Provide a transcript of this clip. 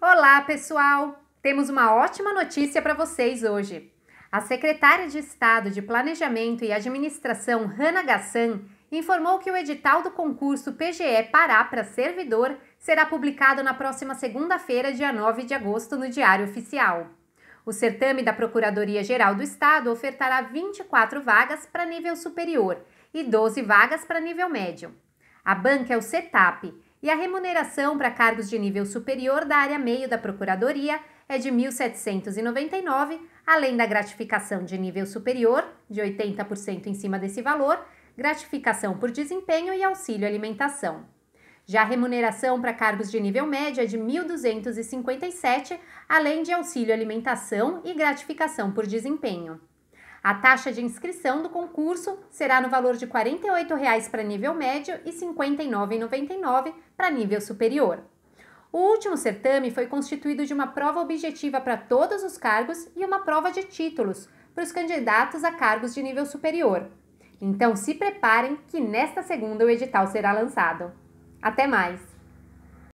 Olá, pessoal! Temos uma ótima notícia para vocês hoje. A secretária de Estado de Planejamento e Administração, Hanna Gassan, informou que o edital do concurso PGE Pará para servidor será publicado na próxima segunda-feira, dia 9 de agosto, no Diário Oficial. O certame da Procuradoria-Geral do Estado ofertará 24 vagas para nível superior e 12 vagas para nível médio. A banca é o CETAP, e a remuneração para cargos de nível superior da área meio da Procuradoria é de 1.799, além da gratificação de nível superior, de 80% em cima desse valor, gratificação por desempenho e auxílio alimentação. Já a remuneração para cargos de nível médio é de 1.257, além de auxílio alimentação e gratificação por desempenho. A taxa de inscrição do concurso será no valor de R$ 48,00 para nível médio e R$ 59,99 para nível superior. O último certame foi constituído de uma prova objetiva para todos os cargos e uma prova de títulos para os candidatos a cargos de nível superior. Então se preparem que nesta segunda o edital será lançado. Até mais!